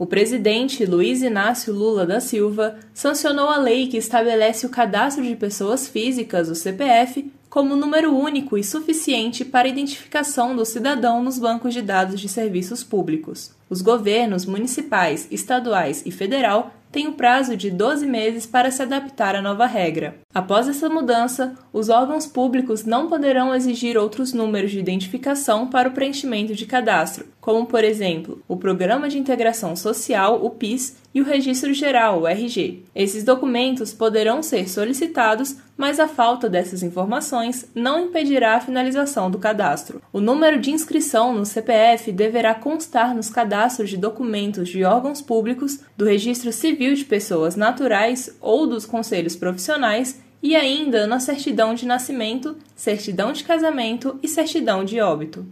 o presidente Luiz Inácio Lula da Silva sancionou a lei que estabelece o cadastro de pessoas físicas, o CPF, como número único e suficiente para a identificação do cidadão nos bancos de dados de serviços públicos. Os governos municipais, estaduais e federal têm o um prazo de 12 meses para se adaptar à nova regra. Após essa mudança, os órgãos públicos não poderão exigir outros números de identificação para o preenchimento de cadastro, como, por exemplo, o Programa de Integração Social, o PIS, e o Registro Geral, o RG. Esses documentos poderão ser solicitados, mas a falta dessas informações não impedirá a finalização do cadastro. O número de inscrição no CPF deverá constar nos cadastros de documentos de órgãos públicos, do Registro Civil de Pessoas Naturais ou dos conselhos profissionais e ainda na certidão de nascimento, certidão de casamento e certidão de óbito.